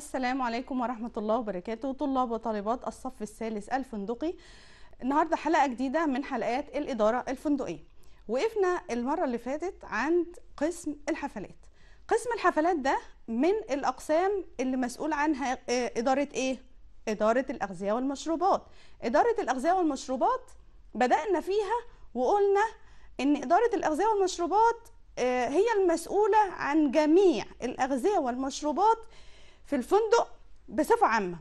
السلام عليكم ورحمة الله وبركاته طلاب وطالبات الصف الثالث الفندقي النهاردة حلقة جديدة من حلقات الإدارة الفندقية وقفنا المرة اللي فاتت عند قسم الحفلات قسم الحفلات ده من الأقسام اللي مسؤول عنها آه، إدارة إيه؟ إدارة الأغذية والمشروبات إدارة الأغذية والمشروبات بدأنا فيها وقلنا إن إدارة الأغذية والمشروبات آه، هي المسؤولة عن جميع الأغذية والمشروبات في الفندق بصفة عامة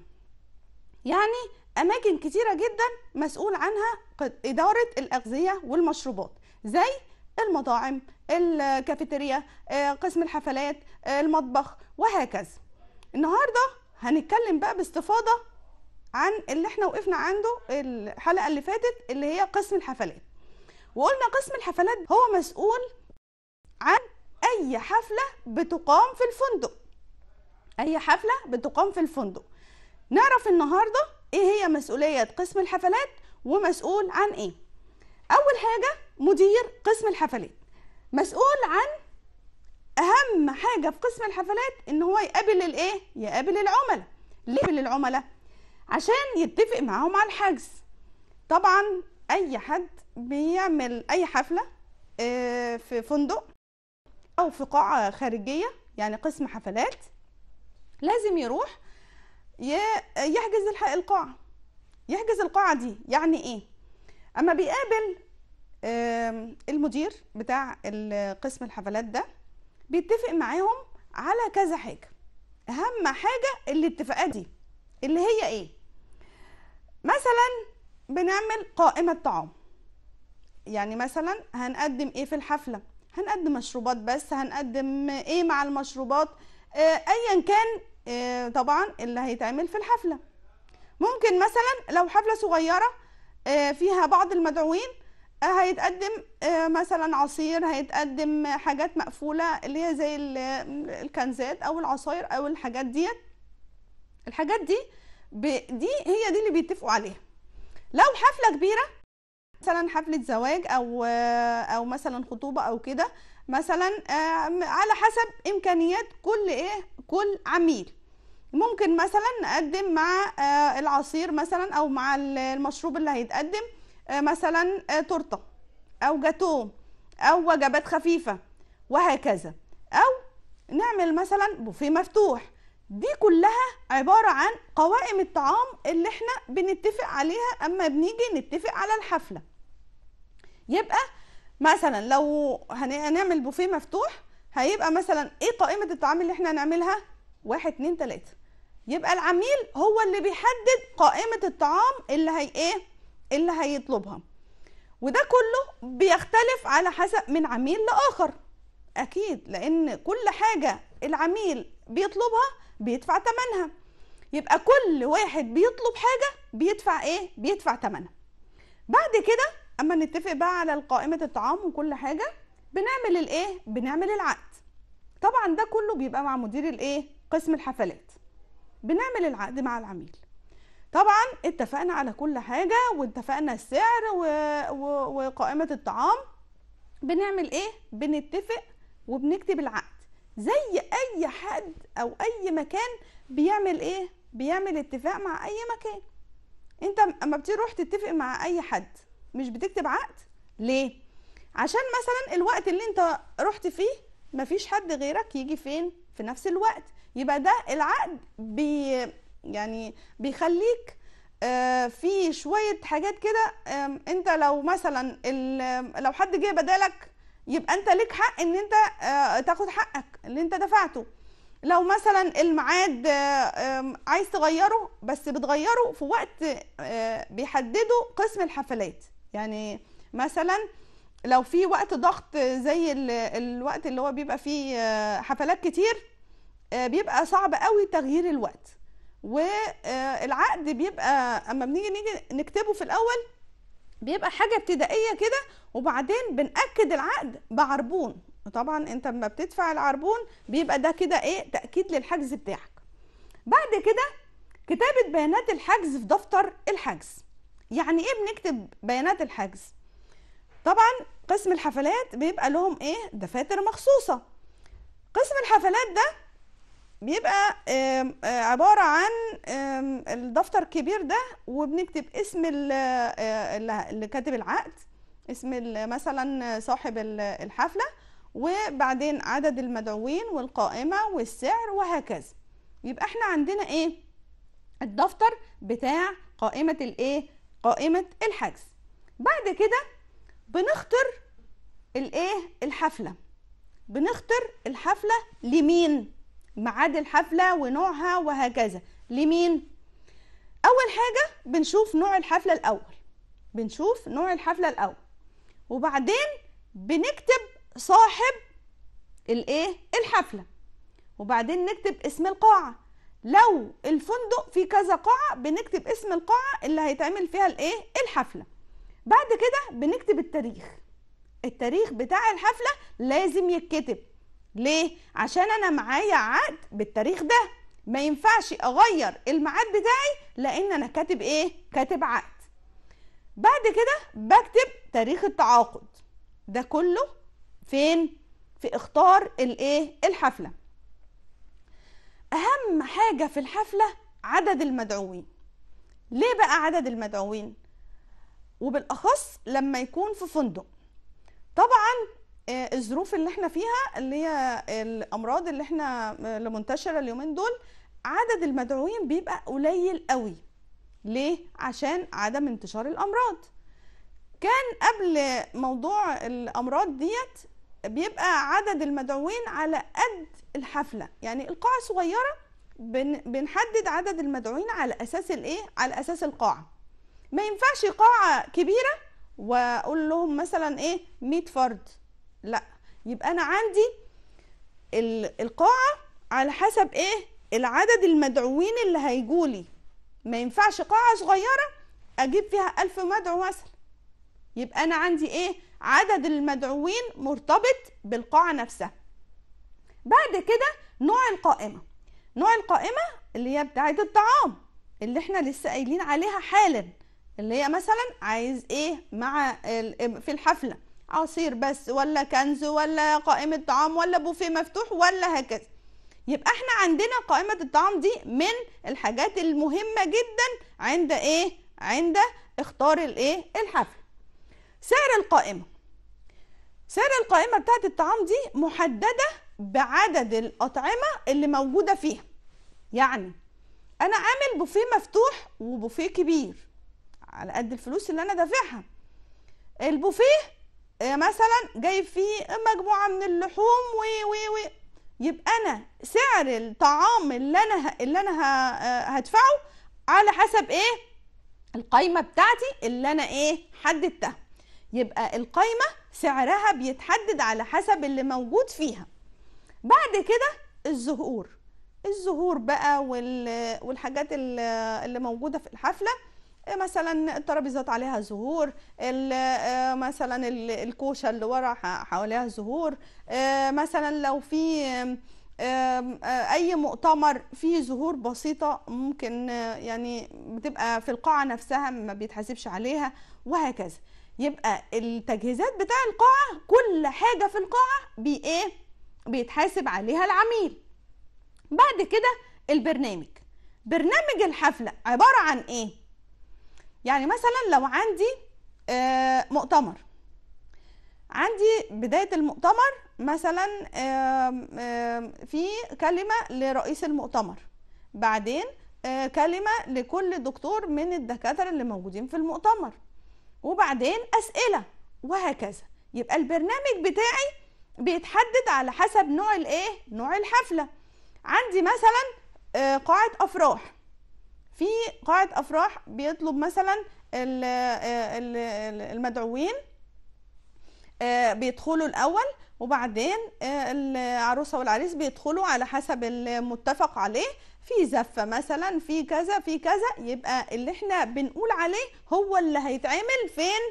يعني أماكن كتيرة جدا مسؤول عنها إدارة الأغذية والمشروبات زي المطاعم الكافيتيريا آه، قسم الحفلات آه، المطبخ وهكذا النهاردة هنتكلم بقى باستفاضة عن اللي احنا وقفنا عنده الحلقة اللي فاتت اللي هي قسم الحفلات وقلنا قسم الحفلات هو مسؤول عن أي حفلة بتقام في الفندق اي حفله بتقام في الفندق نعرف النهارده ايه هي مسؤوليه قسم الحفلات ومسؤول عن ايه اول حاجه مدير قسم الحفلات مسؤول عن اهم حاجه في قسم الحفلات ان هو يقابل الايه يقابل العملاء ليه يقابل العملاء عشان يتفق معاهم على الحجز طبعا اي حد بيعمل اي حفله آه، في فندق او في قاعه خارجيه يعني قسم حفلات لازم يروح يحجز القاعة يحجز القاعة دي يعني ايه اما بيقابل المدير بتاع قسم الحفلات ده بيتفق معاهم على كذا حاجة اهم حاجة الاتفاقات دي اللي هي ايه مثلا بنعمل قائمة طعام يعني مثلا هنقدم ايه في الحفلة هنقدم مشروبات بس هنقدم ايه مع المشروبات آه، ايا كان آه، طبعا اللي هيتعمل في الحفلة ممكن مثلا لو حفلة صغيرة آه، فيها بعض المدعوين آه، هيتقدم مثلا عصير هيتقدم حاجات مقفولة اللي هي زي الكنزات او العصاير او الحاجات ديت الحاجات دي دي هي دي اللي بيتفقوا عليها لو حفلة كبيرة مثلا حفلة زواج او او مثلا خطوبة او كده مثلا على حسب امكانيات كل ايه كل عميل ممكن مثلا نقدم مع آه، العصير مثلا او مع المشروب اللي هيتقدم آه، مثلا آه، تورته او جاتوه او وجبات خفيفه وهكذا او نعمل مثلا بوفيه مفتوح دي كلها عبارة عن قوائم الطعام اللي احنا بنتفق عليها اما بنيجي نتفق على الحفلة يبقى مثلا لو هنعمل بوفيه مفتوح هيبقى مثلا ايه قائمه التعامل اللي احنا هنعملها واحد اتنين تلاتة يبقى العميل هو اللي بيحدد قائمه الطعام اللي هي ايه اللي هيطلبها وده كله بيختلف على حسب من عميل لاخر اكيد لان كل حاجه العميل بيطلبها بيدفع تمنها يبقى كل واحد بيطلب حاجه بيدفع ايه بيدفع تمنها بعد كده اما نتفق بقى على قائمه الطعام وكل حاجه بنعمل الايه بنعمل العقد طبعا ده كله بيبقى مع مدير الايه قسم الحفلات بنعمل العقد مع العميل طبعا اتفقنا على كل حاجه واتفقنا السعر و... و... وقائمه الطعام بنعمل ايه بنتفق وبنكتب العقد زي اي حد او اي مكان بيعمل ايه بيعمل اتفاق مع اي مكان انت اما بتروح تتفق مع اي حد مش بتكتب عقد ليه عشان مثلا الوقت اللي انت رحت فيه مفيش حد غيرك يجي فين في نفس الوقت يبقى ده العقد بي يعني بيخليك آه، في شوية حاجات كده انت لو مثلا لو حد جه بدالك يبقى انت ليك حق ان انت آه، تاخد حقك اللي انت دفعته لو مثلا الميعاد آه، عايز تغيره بس بتغيره في وقت بيحدده قسم الحفلات يعني مثلا لو في وقت ضغط زي الوقت اللي هو بيبقى فيه آه، حفلات كتير آه، بيبقى صعب قوي تغيير الوقت والعقد آه، بيبقى اما بنيجي نيجي نكتبه في الاول بيبقى حاجه ابتدائيه كده وبعدين بناكد العقد بعربون طبعا انت لما بتدفع العربون بيبقى ده كده ايه تاكيد للحجز بتاعك بعد كده كتابه بيانات الحجز في دفتر الحجز يعني ايه بنكتب بيانات الحجز طبعا قسم الحفلات بيبقى لهم ايه دفاتر مخصوصه قسم الحفلات ده بيبقى آه، عبارة عن الدفتر الكبير ده وبنكتب اسم آه، اللي كاتب العقد اسم مثلا صاحب الحفلة وبعدين عدد المدعوين والقائمة والسعر وهكذا يبقى احنا عندنا ايه الدفتر بتاع قائمة الايه قائمة الحجز بعد كده بنختر الايه الحفله بنختر الحفله لمين ميعاد الحفله ونوعها وهكذا لمين اول حاجه بنشوف نوع الحفله الاول بنشوف نوع الحفله الاول وبعدين بنكتب صاحب الايه الحفله وبعدين نكتب اسم القاعه لو الفندق في كذا قاعه بنكتب اسم القاعه اللي هيتعمل فيها الايه الحفله بعد كده بنكتب التاريخ التاريخ بتاع الحفلة لازم يتكتب ليه؟ عشان أنا معايا عقد بالتاريخ ده ما ينفعش أغير الميعاد بتاعي لأن أنا كاتب إيه؟ كاتب عقد بعد كده بكتب تاريخ التعاقد ده كله فين؟ في اختار الايه؟ الحفلة أهم حاجة في الحفلة عدد المدعوين ليه بقى عدد المدعوين؟ وبالاخص لما يكون في فندق طبعا آه، الظروف اللي احنا فيها اللي هي الامراض اللي احنا آه، اللي منتشره اليومين دول عدد المدعوين بيبقى قليل قوي ليه عشان عدم انتشار الامراض كان قبل موضوع الامراض ديت بيبقى عدد المدعوين على قد الحفله يعني القاعه صغيره بنحدد عدد المدعوين على اساس الايه على اساس القاعه ما ينفعش قاعه كبيره واقول لهم مثلا ايه 100 فرد لا يبقى انا عندي القاعه على حسب ايه العدد المدعوين اللي هيجولي ما ينفعش قاعه صغيره اجيب فيها ألف مدعو مثلا يبقى انا عندي ايه عدد المدعوين مرتبط بالقاعه نفسها بعد كده نوع القائمه نوع القائمه اللي هي بتاعت الطعام اللي احنا لسه قايلين عليها حالا اللي هي مثلا عايز ايه مع في الحفله عصير بس ولا كنز ولا قائمه طعام ولا بوفيه مفتوح ولا هكذا يبقى احنا عندنا قائمه الطعام دي من الحاجات المهمه جدا عند ايه عند اختار الايه الحفله سعر القائمه سعر القائمه بتاعت الطعام دي محدده بعدد الاطعمه اللي موجوده فيها يعني انا عامل بوفيه مفتوح وبوفيه كبير على قد الفلوس اللي انا دافعها البوفيه آه، مثلا جايب فيه مجموعه من اللحوم و و و يبقى انا سعر الطعام اللي انا اللي انا آه، هدفعه على حسب ايه القايمه بتاعتي اللي انا ايه حددتها يبقى القايمه سعرها بيتحدد على حسب اللي موجود فيها بعد كده الزهور الزهور بقى والحاجات اللي موجوده في الحفله إيه، مثلا الترابيزات عليها زهور آه، مثلا الكوشه اللي ورا حواليها زهور آه، مثلا لو في آه، اي مؤتمر فيه زهور بسيطه ممكن يعني بتبقى في القاعه نفسها ما بيتحاسبش عليها وهكذا يبقى التجهيزات بتاع القاعه كل حاجه في القاعه بي ايه بيتحاسب عليها العميل بعد كده البرنامج برنامج الحفله عباره عن ايه يعني مثلا لو عندي آه، مؤتمر عندي بداية المؤتمر مثلا في كلمة لرئيس المؤتمر بعدين آه، كلمة لكل دكتور من الدكاترة اللي موجودين في المؤتمر وبعدين أسئلة وهكذا يبقى البرنامج بتاعي بيتحدد على حسب نوع الايه نوع الحفلة عندي مثلا آه، قاعة أفراح في قاعه افراح بيطلب مثلا المدعوين آه، بيدخلوا الاول وبعدين آه، العروسه والعريس بيدخلوا على حسب المتفق عليه في زفه مثلا في كذا في كذا يبقى اللي احنا بنقول عليه هو اللي هيتعمل فين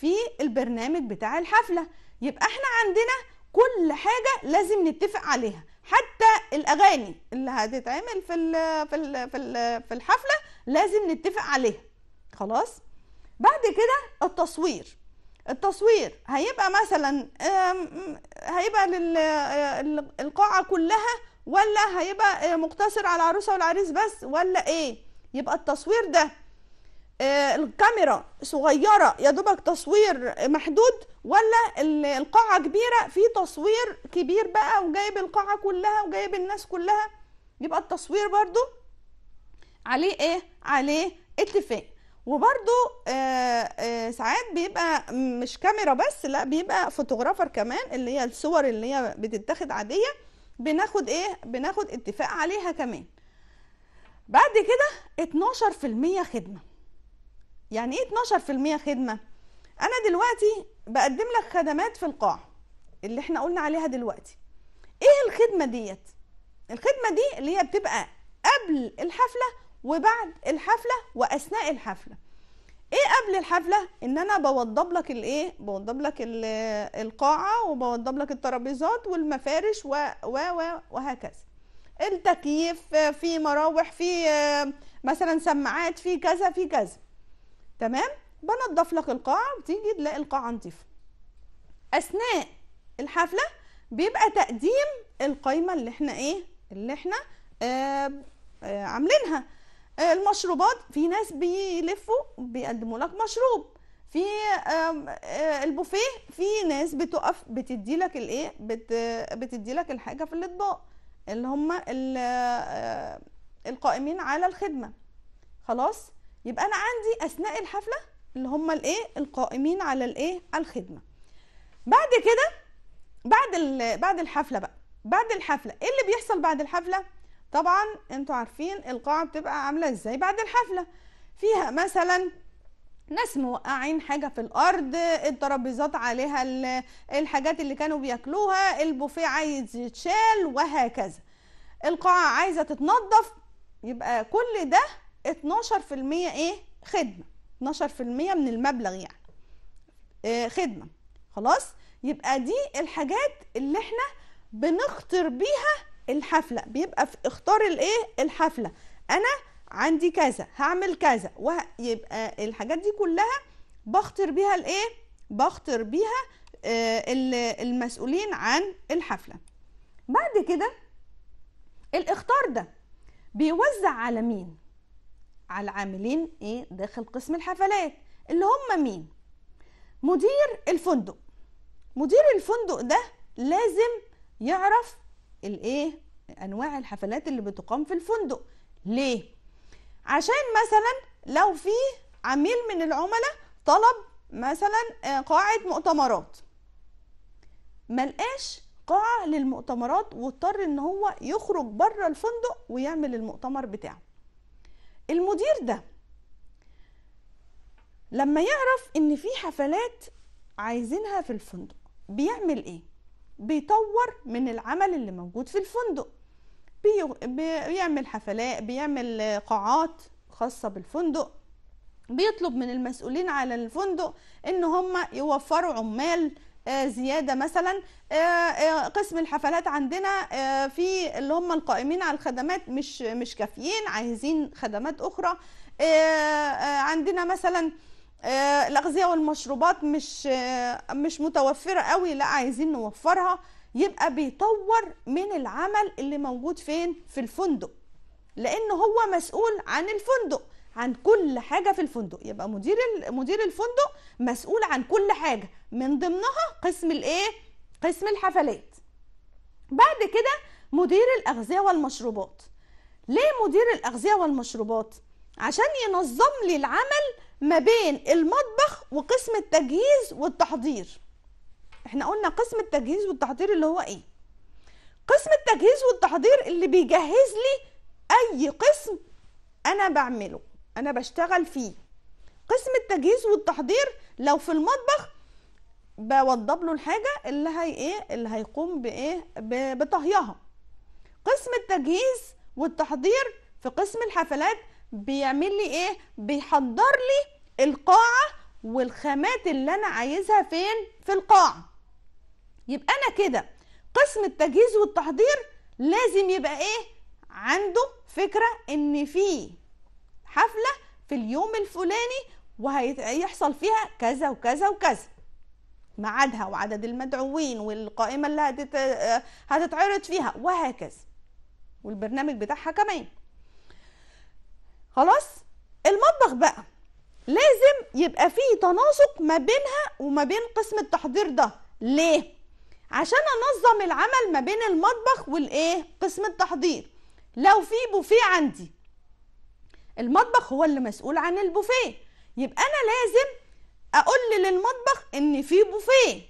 في البرنامج بتاع الحفله يبقى احنا عندنا كل حاجه لازم نتفق عليها حتى الاغاني اللي هتتعمل في الـ في الـ في الـ في الحفله لازم نتفق عليها خلاص بعد كده التصوير التصوير هيبقى مثلا هيبقى للقاعه آه، كلها ولا هيبقى مقتصر على العروسه والعريس بس ولا ايه يبقى التصوير ده آه، الكاميرا صغيرة يا دوبك تصوير محدود ولا القاعة كبيرة في تصوير كبير بقى وجايب القاعة كلها وجايب الناس كلها يبقى التصوير برضو عليه ايه عليه اتفاق وبرضو آآ آه، آآ آه، ساعات بيبقى مش كاميرا بس لا بيبقى فوتوغرافر كمان اللي هي الصور اللي هي بتتاخد عادية بناخد ايه بناخد اتفاق عليها كمان بعد كده 12% خدمه يعني ايه 12% خدمه انا دلوقتي بقدم لك خدمات في القاع اللي احنا قلنا عليها دلوقتي ايه الخدمه ديت الخدمه دي اللي هي بتبقى قبل الحفله وبعد الحفله واثناء الحفله ايه قبل الحفله ان انا بوضب لك الايه بوضب لك القاعه وبوضب لك الترابيزات والمفارش و و و وهكذا التكييف في مراوح في مثلا سماعات في كذا في كذا تمام بنضف لك القاعة بتيجي تلاقي القاعه نظيفه اثناء الحفله بيبقى تقديم القايمه اللي احنا ايه اللي احنا آه آه عاملينها آه، المشروبات في ناس بيلفوا بيقدموا لك مشروب في آه، البوفيه في ناس بتقف بتدي لك الايه بت بتدي لك الحاجه في الاطباق اللي هم آه، القائمين على الخدمه خلاص يبقى انا عندي اثناء الحفله اللي هم الايه القائمين على الايه الخدمه بعد كده بعد بعد الحفله بقى بعد الحفله ايه اللي بيحصل بعد الحفله طبعا انتوا عارفين القاعه بتبقى عامله ازاي بعد الحفله فيها مثلا ناس موقعين حاجة في الأرض الترابيزات عليها الحاجات اللي كانوا بياكلوها البوفيه عايز يتشال وهكذا القاعة عايزة تتنظف يبقى كل ده 12% ايه خدمه 12% من المبلغ يعني إيه خدمه خلاص يبقى دي الحاجات اللي احنا بنختر بيها الحفله بيبقى في اختار الايه الحفله انا عندي كذا هعمل كذا ويبقى الحاجات دي كلها بختر بيها الايه بختر بيها اه، المسؤولين عن الحفله بعد كده الاختار ده بيوزع على مين على العاملين ايه داخل قسم الحفلات اللي هم مين مدير الفندق مدير الفندق ده لازم يعرف الايه انواع الحفلات اللي بتقام في الفندق ليه عشان مثلا لو في عميل من العملاء طلب مثلا آه، قاعه مؤتمرات ملقاش قاعه للمؤتمرات واضطر ان هو يخرج بره الفندق ويعمل المؤتمر بتاعه المدير ده لما يعرف ان في حفلات عايزينها في الفندق بيعمل ايه بيطور من العمل اللي موجود في الفندق بيعمل حفلات بيعمل قاعات خاصة بالفندق بيطلب من المسؤولين على الفندق ان هم يوفروا عمال آه، زياده مثلا آه، آه، قسم الحفلات عندنا في اللي هم القائمين على الخدمات مش مش كافيين عايزين خدمات اخرى عندنا مثلا الاغذيه والمشروبات مش مش متوفره قوي لا عايزين نوفرها يبقى بيطور من العمل اللي موجود فين في الفندق لان هو مسؤول عن الفندق عن كل حاجه في الفندق يبقى مدير مدير الفندق مسؤول عن كل حاجه من ضمنها قسم الايه قسم الحفلات بعد كده مدير الاغذيه والمشروبات ليه مدير الاغذيه والمشروبات عشان ينظم لي العمل ما بين المطبخ وقسم التجهيز والتحضير احنا قلنا قسم التجهيز والتحضير اللي هو ايه قسم التجهيز والتحضير اللي بيجهز لي اي قسم انا بعمله انا بشتغل فيه قسم التجهيز والتحضير لو في المطبخ بوضب له الحاجه اللي هي ايه اللي هيقوم بايه بطهيها قسم التجهيز والتحضير في قسم الحفلات بيعمل لي ايه بيحضر لي القاعه والخامات اللي انا عايزها فين في القاعه يبقى انا كده قسم التجهيز والتحضير لازم يبقى ايه عنده فكره ان فيه حفلة في اليوم الفلاني وهيحصل فيها كذا وكذا وكذا ميعادها وعدد المدعوين والقائمة اللي هتت... آه، هتتعرض فيها وهكذا والبرنامج بتاعها كمان خلاص المطبخ بقى لازم يبقى فيه تناسق ما بينها وما بين قسم التحضير ده ليه عشان انظم العمل ما بين المطبخ والايه قسم التحضير لو في بوفيه عندي المطبخ هو اللي مسؤول عن البوفيه يبقى انا لازم اقول للمطبخ ان في بوفيه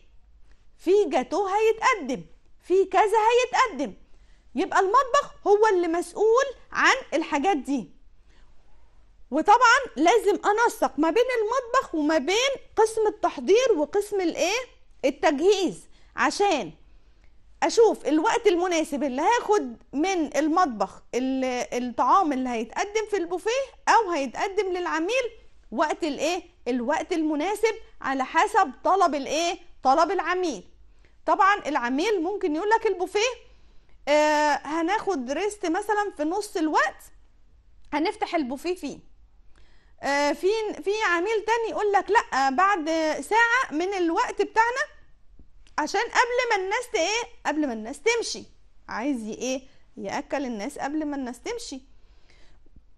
في جاتو هيتقدم في كذا هيتقدم يبقى المطبخ هو اللي مسؤول عن الحاجات دي وطبعا لازم انسق ما بين المطبخ وما بين قسم التحضير وقسم الايه التجهيز عشان اشوف الوقت المناسب اللي هاخد من المطبخ الطعام اللي هيتقدم في البوفيه او هيتقدم للعميل وقت الايه الوقت المناسب على حسب طلب الايه طلب العميل طبعا العميل ممكن يقول لك البوفيه آه هناخد ريست مثلا في نص الوقت هنفتح البوفيه فيه آه في في عميل تاني يقول لك لا بعد ساعه من الوقت بتاعنا عشان قبل ما الناس ايه قبل ما الناس تمشي عايز ايه ياكل الناس قبل ما الناس تمشي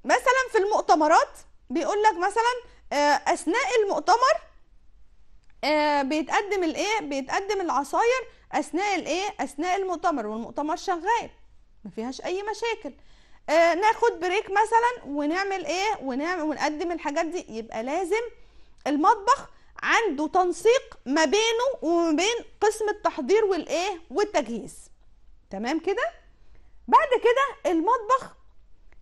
مثلا في المؤتمرات بيقول لك مثلا آه، اثناء المؤتمر آه، بيتقدم الايه بيتقدم العصاير اثناء الايه اثناء المؤتمر والمؤتمر شغال ما فيهاش اي مشاكل آه، ناخد بريك مثلا ونعمل ايه ونعمل ونقدم الحاجات دي يبقى لازم المطبخ عنده تنسيق ما بينه وما بين قسم التحضير والايه والتجهيز تمام كده بعد كده المطبخ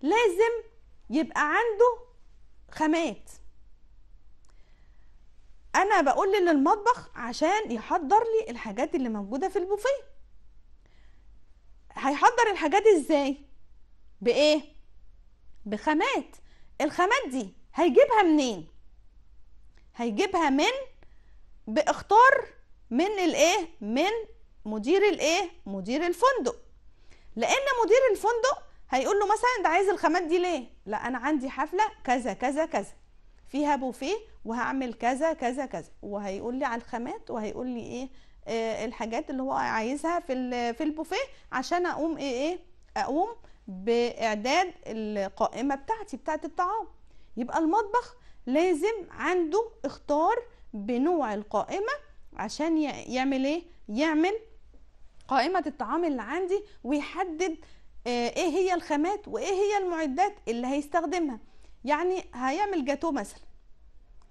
لازم يبقى عنده خامات انا بقول لي للمطبخ عشان يحضر لي الحاجات اللي موجوده في البوفيه هيحضر الحاجات ازاي بايه بخامات الخامات دي هيجيبها منين هيجيبها من باختار من الايه من مدير الايه مدير الفندق لان مدير الفندق هيقول له مثلا انت عايز الخامات دي ليه لا انا عندي حفله كذا كذا كذا فيها بوفيه وهعمل كذا كذا كذا وهيقول لي على الخامات وهيقول لي ايه آه الحاجات اللي هو عايزها في في البوفيه عشان اقوم ايه ايه اقوم باعداد القائمه بتاعتي بتاعت الطعام يبقى المطبخ لازم عنده اختار بنوع القائمة عشان يعمل ايه يعمل قائمة الطعام اللي عندي ويحدد آه، ايه هي الخامات وايه هي المعدات اللي هيستخدمها يعني هيعمل جاتو مثلا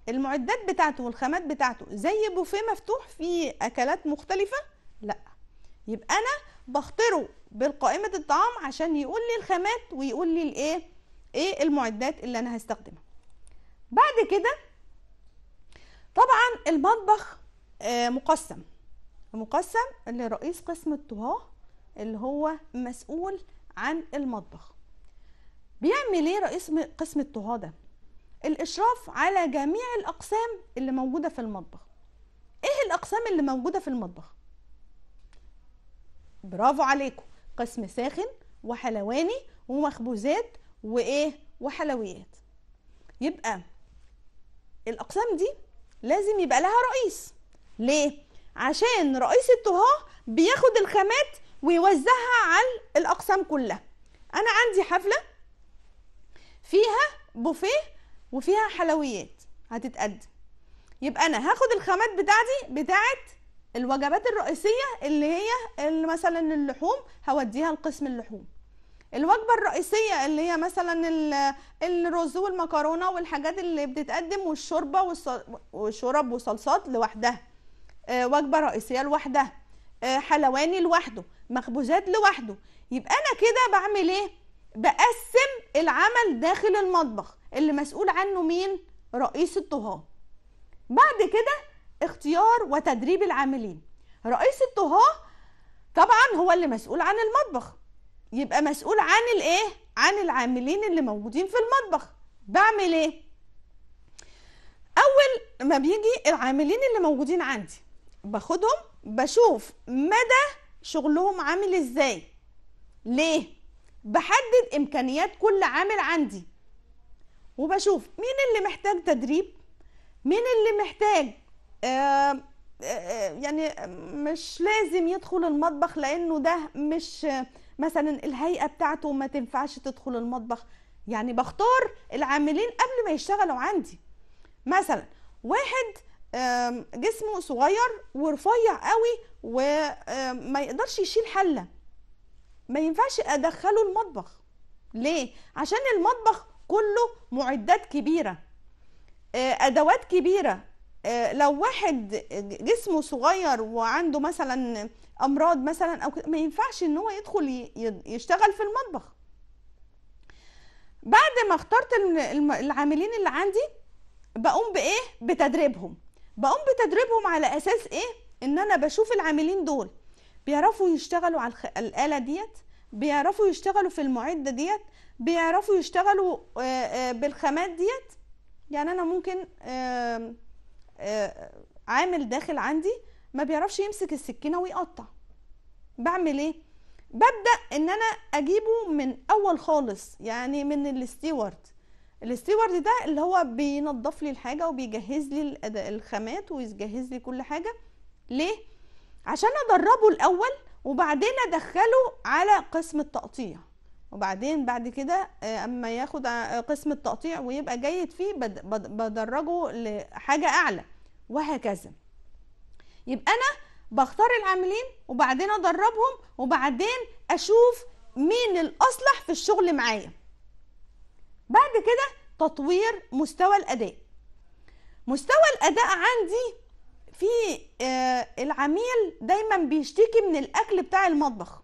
المعدات بتاعته والخامات بتاعته زي بوفيه مفتوح فيه اكلات مختلفة لا يبقى انا بختاره بالقائمة الطعام عشان يقول لي الخامات ويقول لي الايه ايه المعدات اللي انا هستخدمها بعد كده طبعا المطبخ آه، مقسم مقسم لرئيس قسم الطهاه اللي هو مسؤول عن المطبخ بيعمل ايه رئيس قسم الطهاه ده الاشراف على جميع الاقسام اللي موجوده في المطبخ ايه الاقسام اللي موجوده في المطبخ برافو عليكم قسم ساخن وحلواني ومخبوزات وايه وحلويات يبقى الاقسام دي لازم يبقى لها رئيس ليه عشان رئيس الطهاه بياخد الخامات ويوزعها على الاقسام كلها انا عندي حفله فيها بوفيه وفيها حلويات هتتقدم يبقى انا هاخد الخامات بتاعتي بتاعت الوجبات الرئيسيه اللي هي مثلا اللحوم هوديها لقسم اللحوم الوجبة الرئيسية اللي هي مثلا الرز والمكرونة والحاجات اللي بتتقدم والشوربة والشرب وصلصات لوحدها آه، وجبة رئيسية لوحدها آه، حلواني لوحده مخبوزات لوحده يبقى أنا كده بعمل إيه؟ بقسم العمل داخل المطبخ اللي مسؤول عنه مين؟ رئيس الطهاه بعد كده اختيار وتدريب العاملين رئيس الطهاه طبعا هو اللي مسؤول عن المطبخ يبقى مسؤول عن الايه عن العاملين اللي موجودين في المطبخ بعمل ايه اول ما بيجي العاملين اللي موجودين عندي باخدهم بشوف مدى شغلهم عامل ازاي ليه بحدد امكانيات كل عامل عندي وبشوف مين اللي محتاج تدريب مين اللي محتاج آآ آه، آه، آه، يعني مش لازم يدخل المطبخ لانه ده مش مثلا الهيئه بتاعته ما تنفعش تدخل المطبخ يعني بختار العاملين قبل ما يشتغلوا عندي مثلا واحد جسمه صغير ورفيع قوي وما يقدرش يشيل حله ما ينفعش ادخله المطبخ ليه عشان المطبخ كله معدات كبيره آه، ادوات كبيره آه، لو واحد جسمه صغير وعنده مثلا امراض مثلا او ما ينفعش ان هو يدخل يشتغل في المطبخ بعد ما اخترت العاملين اللي عندي بقوم بايه بتدريبهم بقوم بتدريبهم على اساس ايه ان انا بشوف العاملين دول بيعرفوا يشتغلوا على الاله ديت بيعرفوا يشتغلوا في المعده ديت بيعرفوا يشتغلوا بالخامات ديت يعني انا ممكن عامل داخل عندي ما بيعرفش يمسك السكينه ويقطع بعمل ايه ببدا ان انا اجيبه من اول خالص يعني من الستيوارد الستيوارد ده اللي هو بينظف لي الحاجه وبيجهز لي الخامات ويجهز لي كل حاجه ليه عشان ادربه الاول وبعدين ادخله على قسم التقطيع وبعدين بعد كده آه، اما ياخد قسم التقطيع ويبقى جيد فيه بدرجه لحاجه اعلى وهكذا يبقى انا بختار العاملين وبعدين ادربهم وبعدين اشوف مين الاصلح في الشغل معايا بعد كده تطوير مستوى الاداء مستوى الاداء عندي في آه العميل دايما بيشتكي من الاكل بتاع المطبخ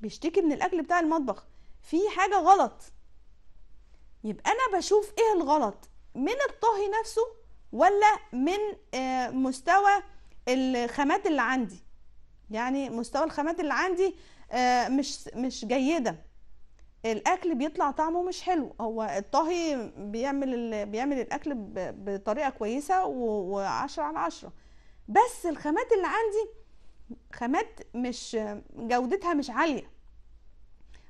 بيشتكي من الاكل بتاع المطبخ في حاجه غلط يبقى انا بشوف ايه الغلط من الطهي نفسه ولا من آه مستوى الخامات اللي عندي يعني مستوى الخامات اللي عندي آه، مش مش جيده الاكل بيطلع طعمه مش حلو هو الطهي بيعمل بيعمل الاكل بطريقه كويسه و10 على 10 بس الخامات اللي عندي خامات مش جودتها مش عاليه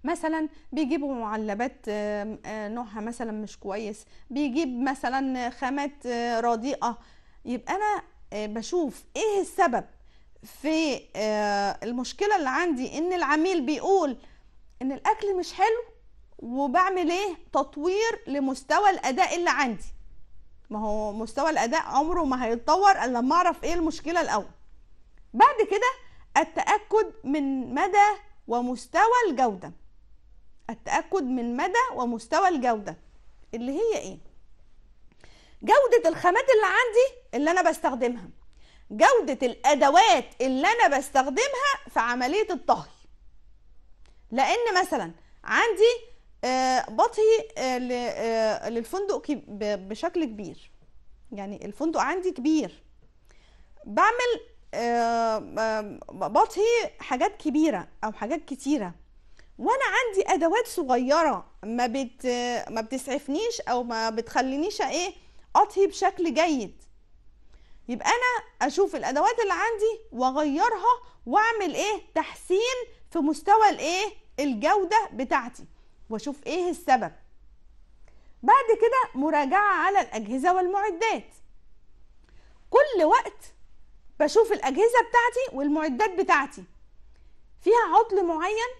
مثلا بيجيبوا معلبات آه، آه، نوعها مثلا مش كويس بيجيب مثلا خامات رديئه يبقى انا آه، بشوف ايه السبب في آه، المشكله اللي عندي ان العميل بيقول ان الاكل مش حلو وبعمل ايه تطوير لمستوى الاداء اللي عندي ما هو مستوى الاداء عمره ما هيتطور الا لما اعرف ايه المشكله الاول بعد كده التاكد من مدى ومستوى الجوده التاكد من مدى ومستوى الجوده اللي هي ايه جوده الخامات اللي عندي اللي انا بستخدمها جودة الادوات اللي انا بستخدمها في عملية الطهي لان مثلا عندي آه، بطهي آه، آه، للفندق بشكل كبير يعني الفندق عندي كبير بعمل بطهي حاجات كبيرة او حاجات كتيرة وانا عندي ادوات صغيرة ما بت ما بتسعفنيش او ما بتخلينيش ايه اطهي بشكل جيد يبقى انا اشوف الادوات اللي عندي واغيرها واعمل ايه تحسين في مستوى الايه الجوده بتاعتي واشوف ايه السبب بعد كده مراجعه على الاجهزه والمعدات كل وقت بشوف الاجهزه بتاعتي والمعدات بتاعتي فيها عطل معين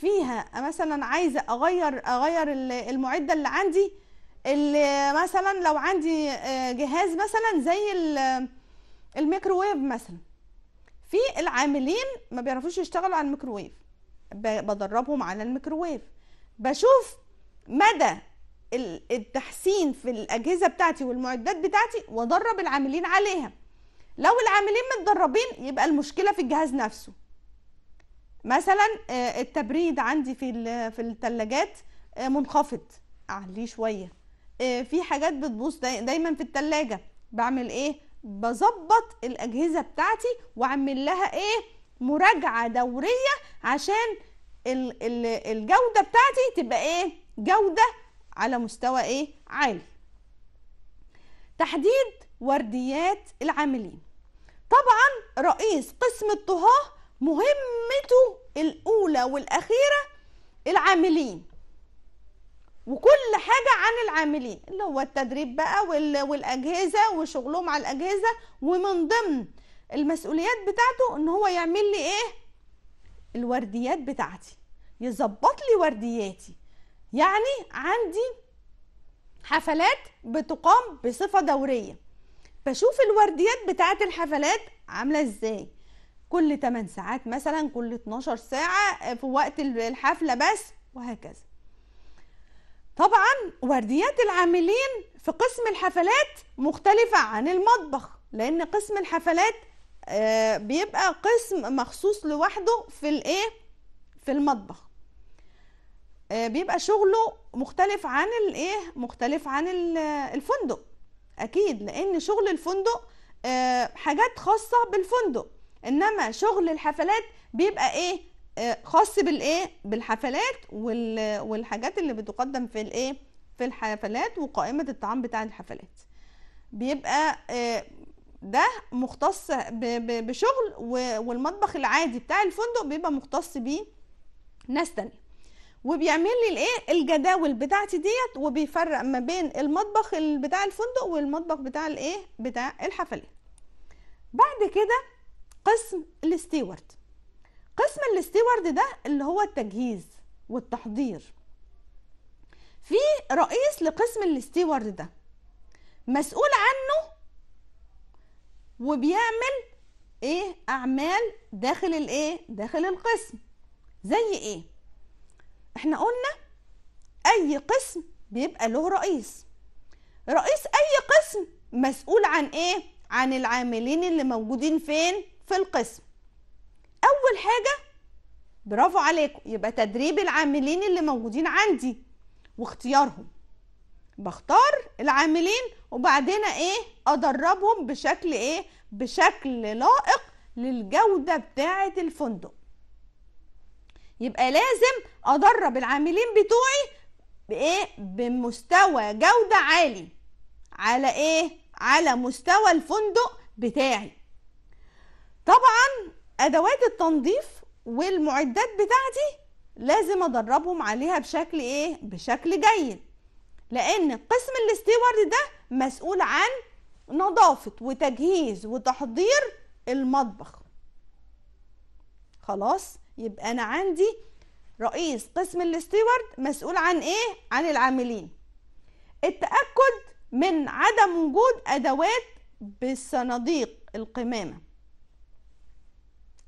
فيها مثلا عايزه اغير اغير المعده اللي عندي اللي مثلا لو عندي آه، جهاز مثلا زي آه، الميكروويف مثلا في العاملين ما بيعرفوش يشتغلوا على الميكروويف بدربهم على الميكروويف بشوف مدى التحسين في الاجهزه بتاعتي والمعدات بتاعتي وادرب العاملين عليها لو العاملين متدربين يبقى المشكله في الجهاز نفسه مثلا آه، التبريد عندي في في الثلاجات منخفض اعليه شويه آه، في حاجات بتبوظ دايما في التلاجة بعمل ايه بظبط الاجهزه بتاعتي واعمل لها ايه مراجعه دوريه عشان الجوده بتاعتي تبقى ايه جوده على مستوى ايه عالي تحديد ورديات العاملين طبعا رئيس قسم الطهاه مهمته الاولى والاخيره العاملين وكل حاجة عن العاملين اللي هو التدريب بقى والأجهزة وشغلهم على الأجهزة ومن ضمن المسؤوليات بتاعته ان هو يعمل لي ايه الورديات بتاعتي يظبط لي وردياتي يعني عندي حفلات بتقام بصفة دورية بشوف الورديات بتاعت الحفلات عاملة ازاي كل 8 ساعات مثلا كل 12 ساعة في وقت الحفلة بس وهكذا طبعا ورديات العاملين في قسم الحفلات مختلفة عن المطبخ لأن قسم الحفلات آه، بيبقى قسم مخصوص لوحده في الايه في المطبخ آه، بيبقى شغله مختلف عن الايه مختلف عن آه، الفندق اكيد لان شغل الفندق حاجات خاصه بالفندق انما شغل الحفلات بيبقى ايه آه، خاص بالايه بالحفلات والحاجات اللي بتقدم في الايه في الحفلات وقائمه الطعام بتاع الحفلات بيبقى آه، ده مختص بشغل والمطبخ العادي بتاع الفندق بيبقى مختص بيه ناس تانية وبيعمل لي الايه الجداول بتاعتي ديت وبيفرق ما بين المطبخ بتاع الفندق والمطبخ بتاع الايه بتاع الحفلات بعد كده قسم الستيوارد قسم الاستيوارد ده اللي هو التجهيز والتحضير في رئيس لقسم الاستيوارد ده مسؤول عنه وبيعمل ايه اعمال داخل الايه داخل القسم زي ايه احنا قلنا اي قسم بيبقى له رئيس رئيس اي قسم مسؤول عن ايه عن العاملين اللي موجودين فين في القسم اول حاجه برافو عليكم يبقى تدريب العاملين اللي موجودين عندي واختيارهم بختار العاملين وبعدين ايه ادربهم بشكل ايه بشكل لائق للجوده بتاعه الفندق يبقى لازم ادرب العاملين بتوعي بايه بمستوى جوده عالي على ايه على مستوى الفندق بتاعي طبعا ادوات التنظيف والمعدات بتاعتي لازم ادربهم عليها بشكل ايه بشكل جيد لان قسم الاستيوارد ده مسؤول عن نظافه وتجهيز وتحضير المطبخ خلاص يبقى انا عندي رئيس قسم الاستيوارد مسؤول عن ايه عن العاملين التاكد من عدم وجود ادوات بالصناديق القمامه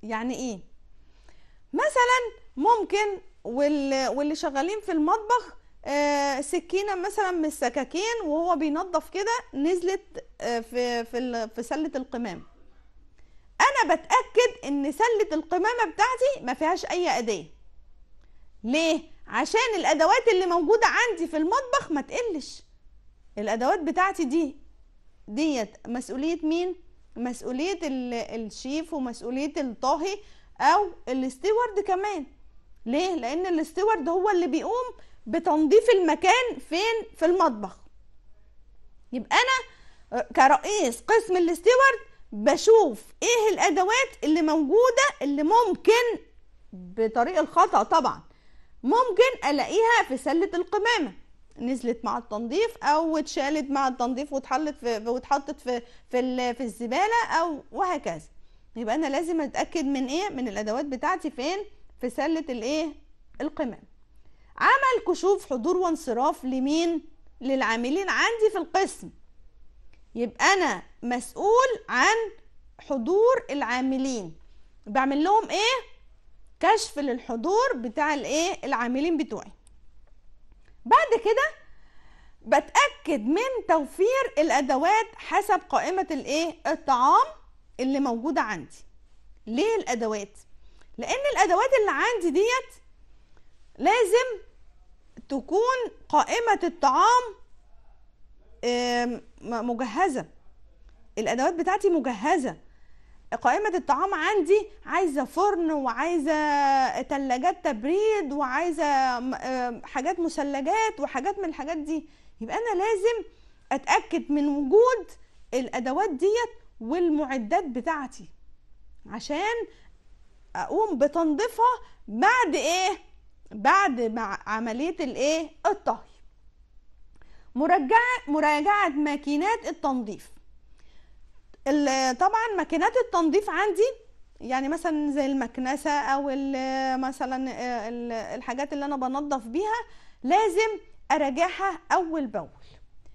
يعني ايه مثلا ممكن واللي, شغالين في المطبخ آه، سكينه مثلا من السكاكين وهو بينظف كده نزلت آه، في في في سله القمامه انا بتاكد ان سله القمامه بتاعتي ما فيهاش اي اداه ليه عشان الادوات اللي موجوده عندي في المطبخ ما تقلش الادوات بتاعتي دي ديت مسؤوليه مين مسؤوليه الشيف ومسؤوليه الطاهي او الاستيوارد كمان ليه لان الاستيوارد هو اللي بيقوم بتنظيف المكان فين في المطبخ يبقى انا كرئيس قسم الاستيوارد بشوف ايه الادوات اللي موجوده اللي ممكن بطريق الخطا طبعا ممكن الاقيها في سله القمامه نزلت مع التنظيف او اتشالت مع التنظيف واتحلت في واتحطت في في, في الزباله او وهكذا يبقى انا لازم اتاكد من ايه من الادوات بتاعتي فين في سله الايه القمام عمل كشوف حضور وانصراف لمين للعاملين عندي في القسم يبقى انا مسؤول عن حضور العاملين بعمل لهم ايه كشف للحضور بتاع الايه العاملين بتوعي بعد كده بتاكد من توفير الادوات حسب قائمه الايه الطعام اللي موجوده عندي ليه الادوات لان الادوات اللي عندي ديت لازم تكون قائمه الطعام مجهزه الادوات بتاعتي مجهزه قائمه الطعام عندي عايزه فرن وعايزه ثلاجات تبريد وعايزه آه، حاجات مثلجات وحاجات من الحاجات دي يبقى انا لازم اتاكد من وجود الادوات ديت والمعدات بتاعتي عشان اقوم بتنظيفها بعد ايه بعد مع عمليه الايه الطهي مراجعه مراجعه ماكينات التنظيف طبعا ماكينات التنظيف عندي يعني مثلا زي المكنسه او مثلا آه، الحاجات اللي انا بنظف بيها لازم اراجعها اول باول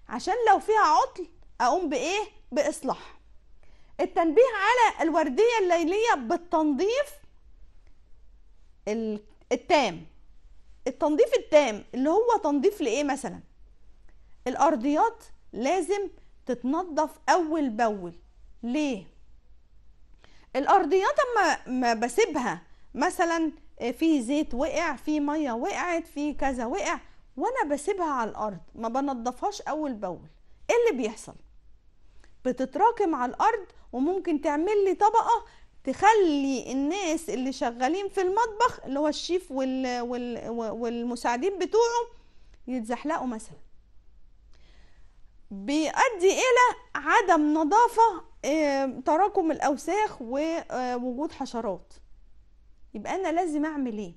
عشان لو فيها عطل اقوم بايه باصلاح التنبيه على الورديه الليليه بالتنظيف التام التنظيف التام اللي هو تنظيف لايه مثلا الارضيات لازم تتنظف اول باول ليه الارضيات اما ما بسيبها مثلا آه، في زيت وقع في ميه وقعت في كذا وقع وانا بسيبها على الارض ما بنضفهاش اول باول ايه اللي بيحصل بتتراكم على الارض وممكن تعمل لي طبقه تخلي الناس اللي شغالين في المطبخ اللي هو الشيف وال... وال... والمساعدين بتوعه يتزحلقوا مثلا بيؤدي الى عدم نظافه تراكم الاوساخ ووجود حشرات يبقى انا لازم اعمل ايه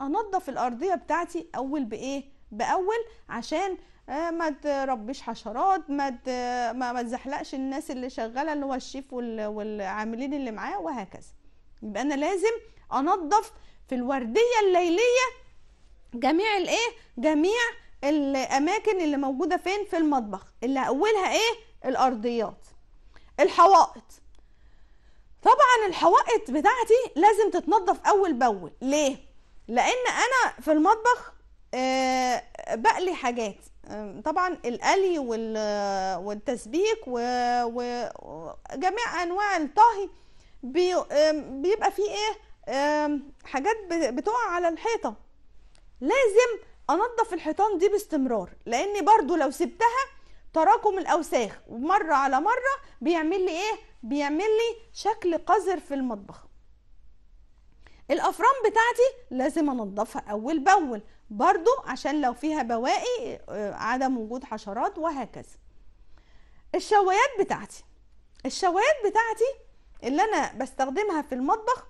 انظف الارضيه بتاعتي اول بايه باول عشان آه، ما تربيش حشرات ما ما تزحلقش الناس اللي شغاله اللي هو الشيف والعاملين اللي معاه وهكذا يبقى انا لازم انظف في الورديه الليليه جميع الايه جميع الاماكن اللي موجوده فين في المطبخ اللي اولها ايه الارضيات الحوائط طبعا الحوائط بتاعتي لازم تتنضف اول باول ليه لان انا في المطبخ آه، بقلي حاجات طبعا القلي والتسبيك وجميع انواع الطهي بيبقى فيه ايه حاجات بتقع على الحيطه لازم انضف الحيطان دي باستمرار لان برضو لو سبتها تراكم الاوساخ مره على مره بيعمل لي ايه بيعمل لي شكل قذر في المطبخ الافران بتاعتي لازم انضفها اول باول برضو عشان لو فيها بواقي آه، عدم وجود حشرات وهكذا الشوايات بتاعتي الشوايات بتاعتي اللي انا بستخدمها في المطبخ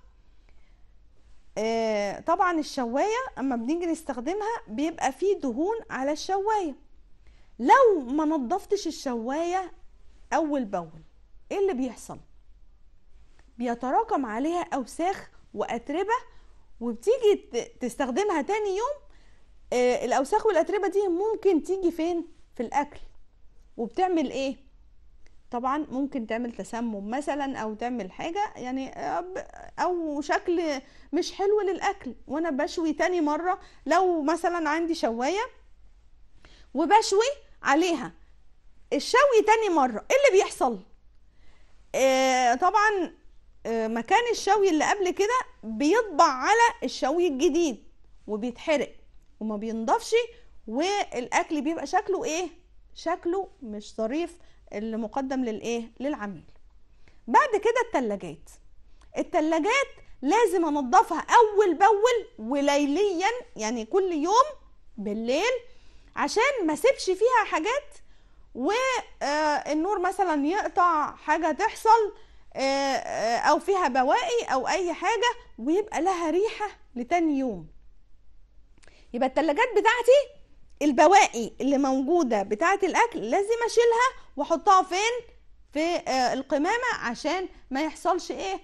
آه، طبعا الشوايه اما بنيجي نستخدمها بيبقى فيه دهون على الشوايه لو ما نظفتش الشوايه اول باول ايه اللي بيحصل بيتراكم عليها اوساخ واتربه وبتيجي تستخدمها تاني يوم آه الاوساخ والاتربه دي ممكن تيجي فين في الاكل وبتعمل ايه طبعا ممكن تعمل تسمم مثلا او تعمل حاجه يعني آه، او شكل مش حلو للاكل وانا بشوي تاني مره لو مثلا عندي شوايه وبشوي عليها الشوي تاني مرة ايه اللي بيحصل آه طبعا آه مكان الشوي اللي قبل كده بيطبع على الشوي الجديد وبيتحرق وما بينضفش والاكل بيبقى شكله ايه شكله مش ظريف اللي مقدم للايه للعميل بعد كده التلاجات التلاجات لازم انضفها اول باول وليليا يعني كل يوم بالليل عشان ما سيبش فيها حاجات والنور آه، مثلا يقطع حاجه تحصل آه، آه، او فيها بواقي او اي حاجه ويبقى لها ريحه لتاني يوم يبقى الثلاجات بتاعتي البواقي اللي موجوده بتاعه الاكل لازم اشيلها واحطها فين في القمامه عشان ما يحصلش ايه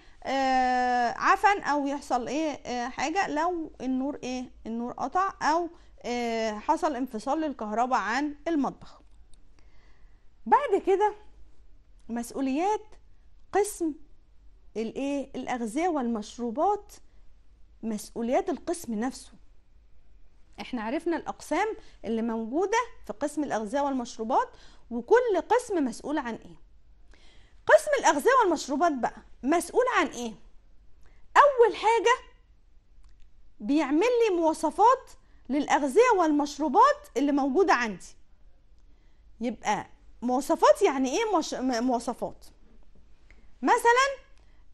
عفن او يحصل ايه حاجه لو النور ايه النور قطع او آه، حصل انفصال للكهرباء عن المطبخ بعد كده مسؤوليات قسم الايه الاغذيه والمشروبات مسؤوليات القسم نفسه احنا عرفنا الاقسام اللي موجوده في قسم الاغذيه والمشروبات وكل قسم مسؤول عن ايه قسم الاغذيه والمشروبات بقى مسؤول عن ايه اول حاجه بيعمل لي مواصفات للأغذية والمشروبات اللي موجودة عندي يبقى مواصفات يعني ايه مش... مواصفات مثلا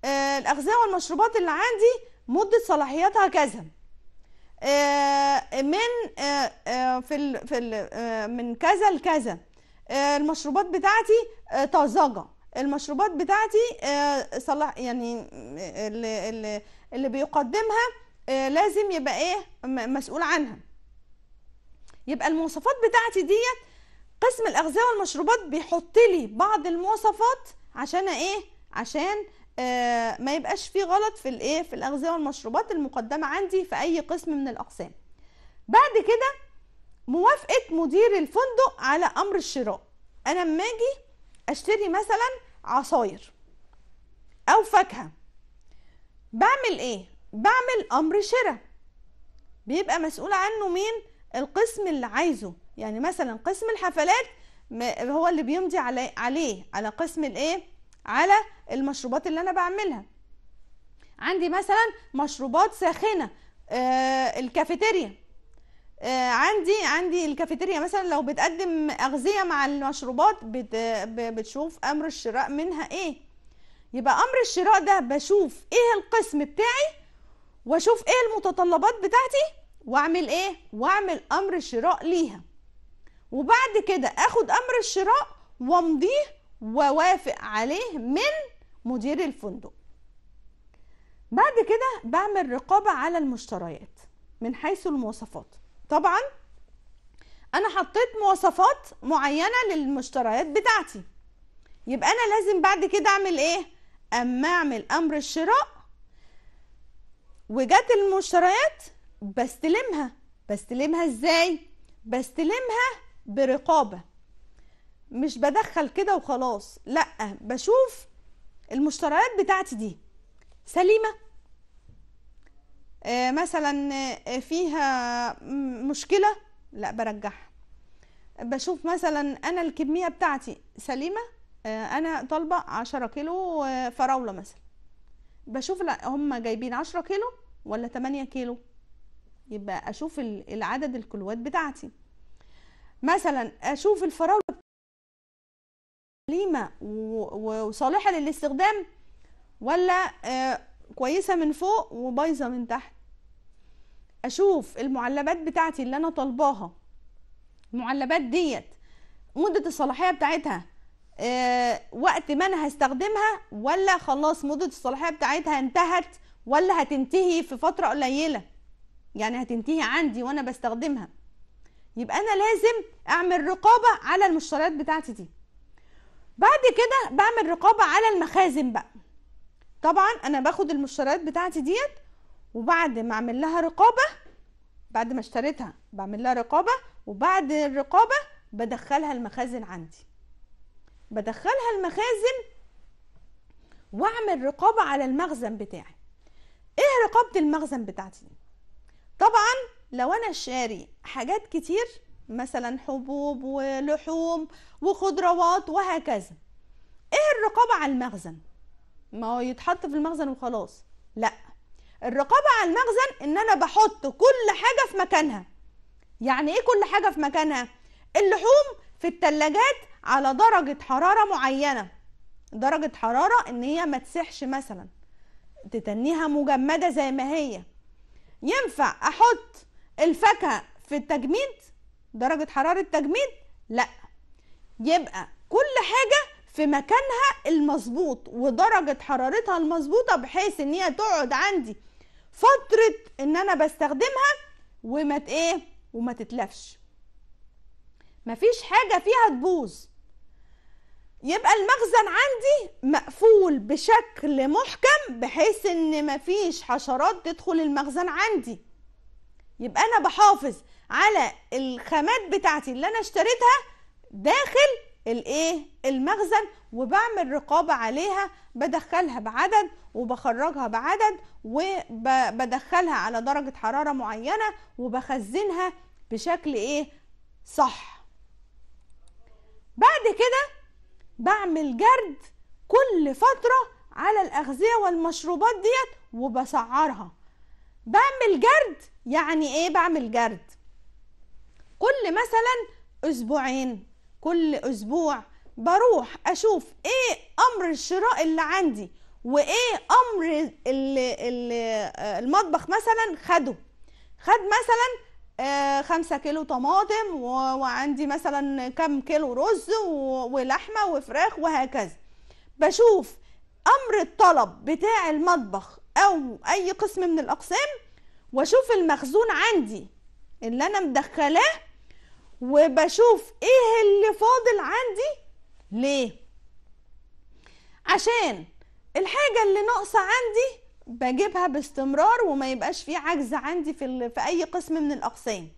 آه الأغذية والمشروبات اللي عندي مدة صلاحياتها كذا آه، من آه، آه، في في من كذا لكذا المشروبات بتاعتي طازجه المشروبات بتاعتي صلاح يعني اللي, اللي بيقدمها آه، لازم يبقى ايه مسؤول عنها يبقى المواصفات بتاعتي ديت قسم الاغذيه والمشروبات بيحط لي بعض المواصفات عشان ايه عشان آه ما يبقاش في غلط في الايه في الاغذيه والمشروبات المقدمه عندي في اي قسم من الاقسام بعد كده موافقه مدير الفندق على امر الشراء انا لما اجي اشتري مثلا عصاير او فاكهه بعمل ايه بعمل امر شراء بيبقى مسؤول عنه مين القسم اللي عايزه يعني مثلا قسم الحفلات هو اللي بيمضي علي عليه على قسم الايه على المشروبات اللي انا بعملها عندي مثلا مشروبات ساخنه آه الكافيتيريا آه عندي عندي الكافيتيريا مثلا لو بتقدم اغذيه مع المشروبات بت بتشوف امر الشراء منها ايه يبقى امر الشراء ده بشوف ايه القسم بتاعي واشوف ايه المتطلبات بتاعتي واعمل ايه واعمل امر شراء ليها وبعد كده اخد امر الشراء وامضيه ووافق عليه من مدير الفندق بعد كده بعمل رقابة على المشتريات من حيث المواصفات طبعا انا حطيت مواصفات معينة للمشتريات بتاعتي يبقى انا لازم بعد كده اعمل ايه اما اعمل امر الشراء وجت المشتريات بستلمها بستلمها ازاي بستلمها برقابه مش بدخل كده وخلاص لا بشوف المشتريات بتاعتي دي سليمه آه مثلا آه، فيها مشكله لا برجعها بشوف مثلا انا الكميه بتاعتي سليمه آه انا طالبه 10 كيلو آه، فراوله مثلا بشوف هم جايبين 10 كيلو ولا 8 كيلو يبقى اشوف العدد الكلوات بتاعتي مثلا اشوف الفراوله سليمه وصالحه للاستخدام ولا آه، كويسه من فوق وبايظه من تحت اشوف المعلبات بتاعتي اللي انا طالباها المعلبات ديت مده الصلاحيه بتاعتها آه، وقت ما انا هستخدمها ولا خلاص مده الصلاحيه بتاعتها انتهت ولا هتنتهي في فتره قليله يعني هتنتهي عندي وانا بستخدمها يبقى انا لازم اعمل رقابه على المشتريات بتاعتي دي بعد كده بعمل رقابه على المخازن بقى طبعا انا باخد المشتريات بتاعتي ديت وبعد ما اعمل لها رقابه بعد ما اشتريتها بعمل لها رقابه وبعد الرقابه بدخلها المخازن عندي بدخلها المخازن واعمل رقابه على المخزن بتاعي ايه رقابه المخزن بتاعتي طبعا لو انا شاري حاجات كتير مثلا حبوب ولحوم وخضروات وهكذا ايه الرقابه على المخزن ما هو يتحط في المخزن وخلاص لا الرقابه على المخزن ان انا بحط كل حاجه في مكانها يعني ايه كل حاجه في مكانها اللحوم في الثلاجات على درجة حرارة معينة درجة حرارة ان هي ما تسحش مثلا تتنيها مجمدة زي ما هي ينفع احط الفاكهة في التجميد درجة حرارة التجميد لا يبقى كل حاجة في مكانها المظبوط ودرجة حرارتها المظبوطة بحيث ان هي تقعد عندي فترة ان انا بستخدمها وما ايه وما تتلفش مفيش حاجة فيها تبوظ يبقى المخزن عندي مقفول بشكل محكم بحيث ان مفيش حشرات تدخل المخزن عندي يبقى انا بحافظ على الخامات بتاعتي اللي انا اشتريتها داخل الايه المخزن وبعمل رقابة عليها بدخلها بعدد وبخرجها بعدد وبدخلها على درجة حرارة معينة وبخزنها بشكل ايه صح بعد كده بعمل جرد كل فترة على الأغذية والمشروبات ديت وبسعرها بعمل جرد يعني ايه بعمل جرد كل مثلا اسبوعين كل اسبوع بروح اشوف ايه امر الشراء اللي عندي وايه امر المطبخ مثلا خده خد مثلا آه، خمسة كيلو طماطم وعندي مثلا كم كيلو رز ولحمة وفراخ وهكذا بشوف امر الطلب بتاع المطبخ او اي قسم من الاقسام واشوف المخزون عندي اللي انا مدخلاه وبشوف ايه اللي فاضل عندي ليه عشان الحاجه اللي ناقصه عندي بجيبها باستمرار وما يبقاش في عجز عندي في, في اي قسم من الاقسام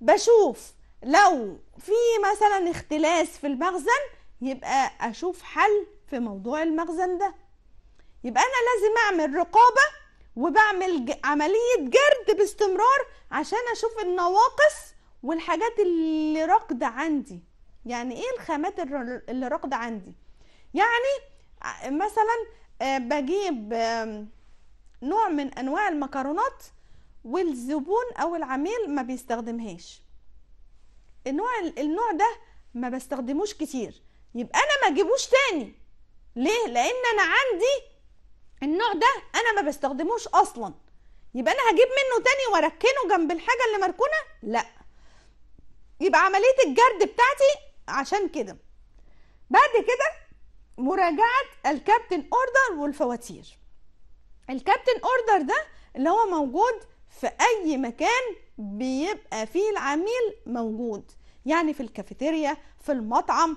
بشوف لو في مثلا اختلاس في المخزن يبقى اشوف حل في موضوع المخزن ده يبقى انا لازم اعمل رقابه وبعمل عمليه جرد باستمرار عشان اشوف النواقص والحاجات اللي راكده عندي يعني ايه الخامات اللي راكده عندي يعني آه، مثلا آه، بجيب نوع من انواع المكرونات والزبون او العميل ما بيستخدمهاش النوع النوع ده ما بستخدموش كتير يبقى انا ما اجيبوش تاني ليه لان انا عندي النوع ده انا ما بستخدموش اصلا يبقى انا هجيب منه تاني واركنه جنب الحاجه اللي مركونه لا يبقى عمليه الجرد بتاعتي عشان كده بعد كده مراجعه الكابتن اوردر والفواتير الكابتن اوردر ده اللي هو موجود في اي مكان بيبقى فيه العميل موجود يعني في الكافيتيريا في المطعم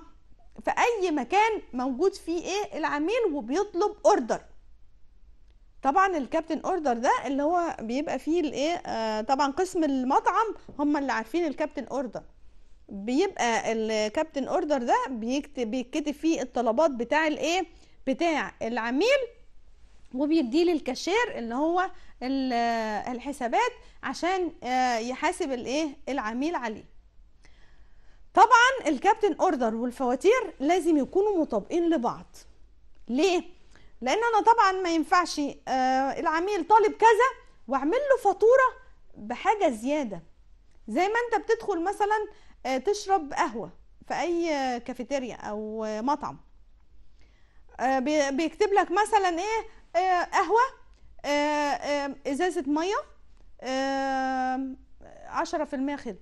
في اي مكان موجود فيه ايه العميل وبيطلب اوردر طبعا الكابتن اوردر ده اللي هو بيبقى فيه الايه آه طبعا قسم المطعم هم اللي عارفين الكابتن اوردر بيبقى الكابتن اوردر ده بيكتب بيتكتب فيه الطلبات بتاع الايه بتاع العميل وبيديه للكاشير اللي هو الحسابات عشان آه، يحاسب الايه العميل عليه طبعا الكابتن اوردر والفواتير لازم يكونوا مطابقين لبعض ليه لان انا طبعا ما ينفعش آه، العميل طالب كذا واعمل له فاتوره بحاجه زياده زي ما انت بتدخل مثلا آه، تشرب قهوه في اي كافيتيريا او مطعم بيكتب لك مثلا ايه آه، قهوه آه، آه، ازازه ميه 10% خدمه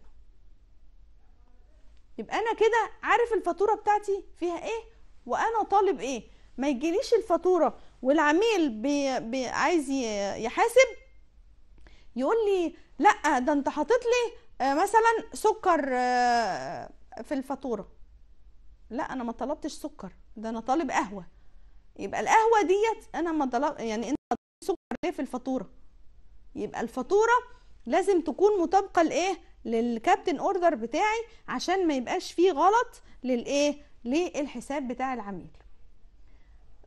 يبقى انا كده عارف الفاتوره بتاعتي فيها ايه وانا طالب ايه ما يجيليش الفاتوره والعميل بي بي عايز يحاسب يقول لي لا ده انت حاطط لي مثلا سكر في الفاتوره لا انا ما طلبتش سكر ده انا طالب قهوه يبقى القهوه ديت انا ما طلب يعني انت سكر ليه في الفاتوره يبقى الفاتوره لازم تكون مطابقه لايه للكابتن اوردر بتاعي عشان ما يبقاش فيه غلط للايه للحساب بتاع العميل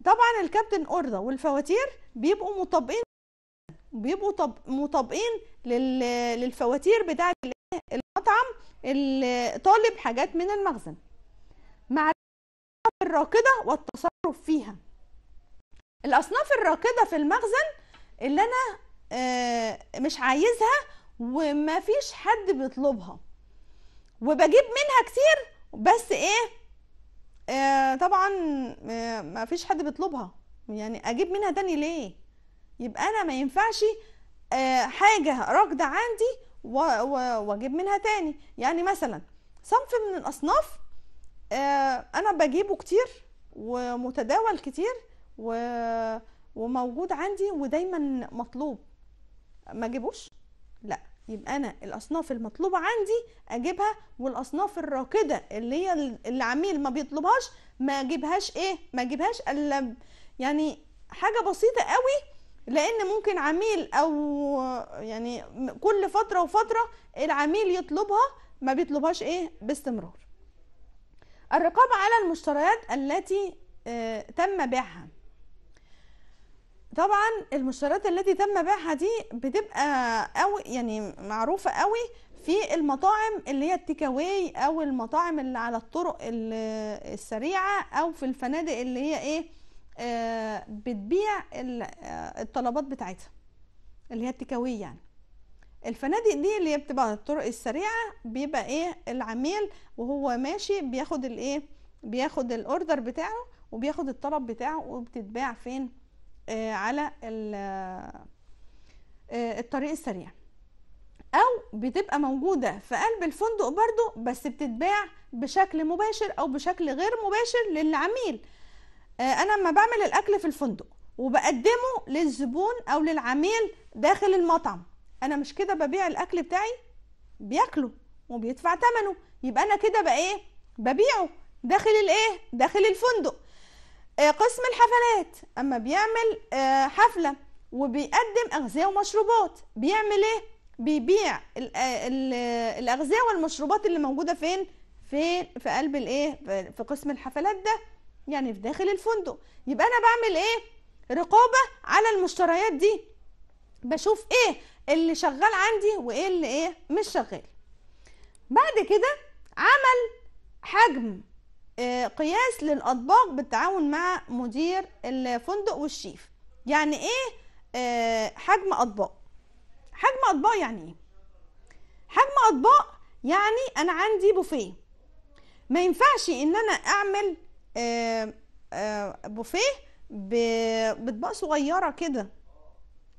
طبعا الكابتن اوردر والفواتير بيبقوا مطابقين بيبقوا طب... مطابقين لل... للفواتير بتاعه المطعم اللي طالب حاجات من المخزن مع الراكده والتصرف فيها الاصناف الراكده في المخزن اللي انا آه، مش عايزها وما فيش حد بيطلبها وبجيب منها كتير بس ايه آه طبعا آه ما فيش حد بيطلبها يعني اجيب منها تاني ليه يبقى انا ما ينفعش آه حاجه راكده عندي واجيب منها تاني يعني مثلا صنف من الاصناف آه انا بجيبه كتير ومتداول كتير و... وموجود عندي ودايما مطلوب ما اجيبوش لا يبقى انا الاصناف المطلوبه عندي اجيبها والاصناف الراكده اللي هي العميل ما بيطلبهاش ما اجيبهاش ايه ما اجيبهاش يعني حاجه بسيطه قوي لان ممكن عميل او يعني كل فتره وفتره العميل يطلبها ما بيطلبهاش ايه باستمرار الرقابه على المشتريات التي آه، تم بيعها طبعا المشتريات التي تم بيعها دي بتبقى قوي يعني معروفه قوي في المطاعم اللي هي التيك اواي او المطاعم اللي على الطرق السريعه او في الفنادق اللي هي ايه آه بتبيع آه، الطلبات بتاعتها اللي هي التيك اواي يعني الفنادق دي اللي هي بتبقى على الطرق السريعه بيبقى ايه العميل وهو ماشي بياخد الايه بياخد الاوردر بتاعه وبياخد الطلب بتاعه وبتتباع فين آه، على آه، الطريق السريع او بتبقى موجوده في قلب الفندق برضو بس بتتباع بشكل مباشر او بشكل غير مباشر للعميل آه، انا لما بعمل الاكل في الفندق وبقدمه للزبون او للعميل داخل المطعم انا مش كده ببيع الاكل بتاعي بياكله وبيدفع ثمنه يبقى انا كده بقى ايه ببيعه داخل الايه داخل الفندق آه، قسم الحفلات اما بيعمل آه، حفله وبيقدم اغذيه ومشروبات بيعمل ايه بيبيع آه، الاغذيه والمشروبات اللي موجوده فين في في قلب الايه في قسم الحفلات ده يعني في داخل الفندق يبقى انا بعمل ايه رقابه على المشتريات دي بشوف ايه اللي شغال عندي وايه اللي ايه مش شغال بعد كده عمل حجم آه، قياس للأطباق بالتعاون مع مدير الفندق والشيف يعني ايه آه، حجم أطباق حجم أطباق يعني ايه حجم أطباق يعني أنا عندي بوفيه ما ينفعش ان انا اعمل آه، بوفيه باطباق صغيره كده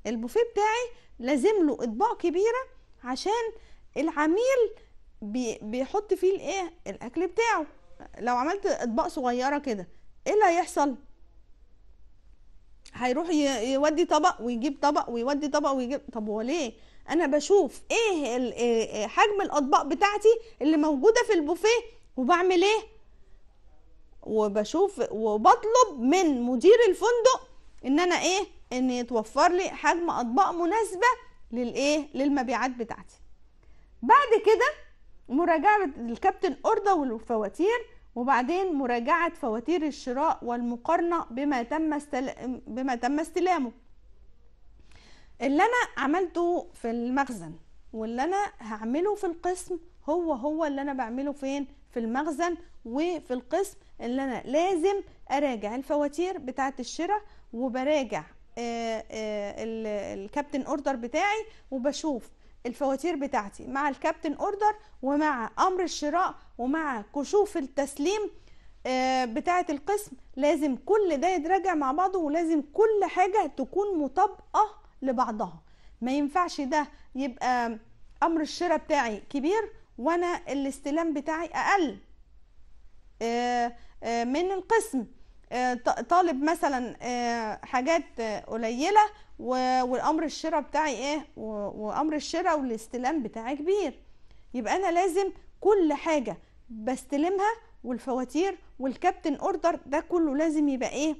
البوفيه بتاعي لازم له اطباق كبيره عشان العميل بيحط فيه الايه الاكل بتاعه لو عملت اطباق صغيره كده ايه اللي هيحصل هيروح يودي طبق ويجيب طبق ويودي طبق ويجيب طب هو ليه انا بشوف إيه, إيه،, ايه حجم الاطباق بتاعتي اللي موجوده في البوفيه وبعمل ايه وبشوف وبطلب من مدير الفندق ان انا ايه ان يتوفر لي حجم اطباق مناسبه للايه للمبيعات بتاعتي بعد كده مراجعة الكابتن أردا والفواتير وبعدين مراجعة فواتير الشراء والمقارنة بما تم استل... بما تم استلامه اللي أنا عملته في المخزن واللي أنا هعمله في القسم هو هو اللي أنا بعمله فين في المخزن وفي القسم اللي أنا لازم أراجع الفواتير بتاعة الشراء وبراجع آه، آه، الكابتن اوردر بتاعي وبشوف الفواتير بتاعتي مع الكابتن اوردر ومع امر الشراء ومع كشوف التسليم آه، بتاعه القسم لازم كل ده يتراجع مع بعضه ولازم كل حاجه تكون مطابقه لبعضها ما ينفعش ده يبقى امر الشراء بتاعي كبير وانا الاستلام بتاعي اقل آه، آه، من القسم طالب مثلا حاجات قليله والامر الشراء بتاعي ايه وامر الشراء والاستلام بتاعي كبير يبقى انا لازم كل حاجه بستلمها والفواتير والكابتن اوردر ده كله لازم يبقى ايه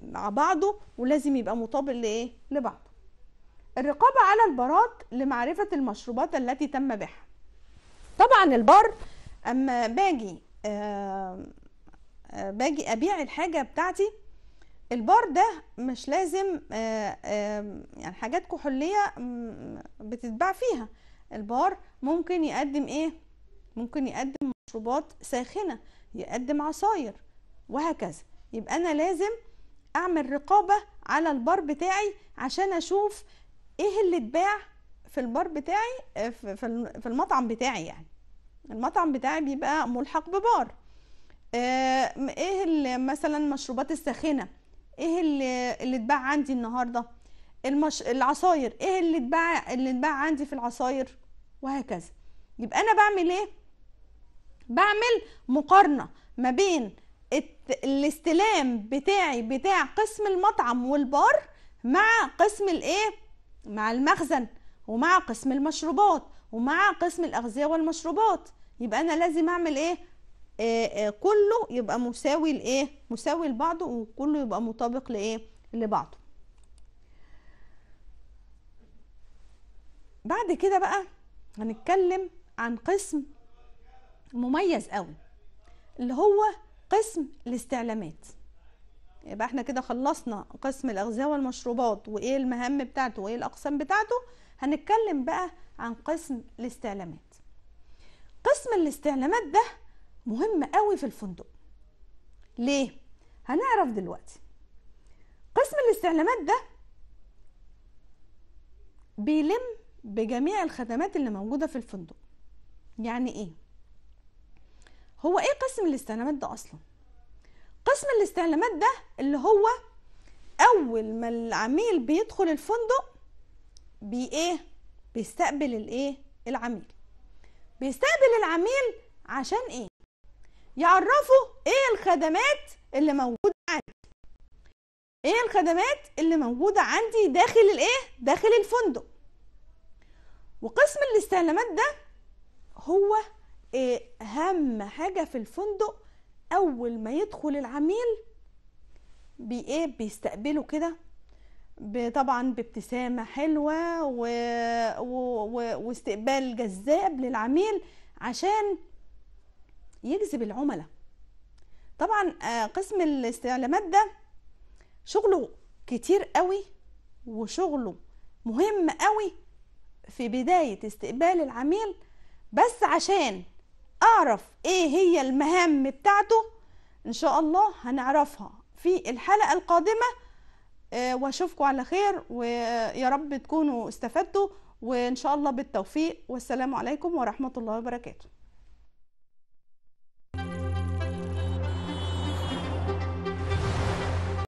مع بعضه ولازم يبقى مطابق لايه لبعضه الرقابه على البارات لمعرفه المشروبات التي تم بيعها طبعا البار اما باجي آه, آه، باجي ابيع الحاجه بتاعتي البار ده مش لازم آه، آه، يعني حاجات كحولية بتتباع فيها البار ممكن يقدم ايه ممكن يقدم مشروبات ساخنة يقدم عصاير وهكذا يبقى انا لازم اعمل رقابة على البار بتاعي عشان اشوف ايه اللي اتباع في البار بتاعي آه، في المطعم بتاعي يعني المطعم بتاعي بيبقى ملحق ببار ايه مثلا المشروبات الساخنه ايه اللي اللي اتباع عندي النهارده المش... العصاير ايه اللي اتباع اللي اتباع عندي في العصاير وهكذا يبقى انا بعمل ايه بعمل مقارنه ما بين الت... الاستلام بتاعي بتاع قسم المطعم والبار مع قسم الايه مع المخزن ومع قسم المشروبات ومع قسم الاغذيه والمشروبات يبقى انا لازم اعمل ايه آه، آه، كله يبقى مساوي لايه مساوي لبعضه وكله يبقى مطابق لايه لبعضه بعد كده بقى هنتكلم عن قسم مميز قوي اللي هو قسم الاستعلامات يبقى احنا كده خلصنا قسم الاغذيه والمشروبات وايه المهام بتاعته وايه الاقسام بتاعته هنتكلم بقى عن قسم الاستعلامات قسم الاستعلامات ده مهم قوي في الفندق ليه هنعرف دلوقتي قسم الاستعلامات ده بيلم بجميع الخدمات اللي موجوده في الفندق يعني ايه هو ايه قسم الاستعلامات ده اصلا قسم الاستعلامات ده اللي هو اول ما العميل بيدخل الفندق بي ايه بيستقبل الايه العميل بيستقبل العميل عشان ايه يعرفوا ايه الخدمات اللي موجوده عندي ايه الخدمات اللي موجوده عندي داخل الايه داخل الفندق وقسم الاستعلامات ده هو إيه اهم حاجه في الفندق اول ما يدخل العميل بايه بيستقبله كده طبعا بابتسامه حلوه و... و... و... واستقبال جذاب للعميل عشان يجذب العملاء طبعا آه، قسم الاستعلامات ده شغله كتير قوي وشغله مهم قوي في بداية استقبال العميل بس عشان اعرف ايه هي المهام بتاعته ان شاء الله هنعرفها في الحلقة القادمة آه، واشوفكم على خير ويا رب تكونوا استفدتوا وان شاء الله بالتوفيق والسلام عليكم ورحمة الله وبركاته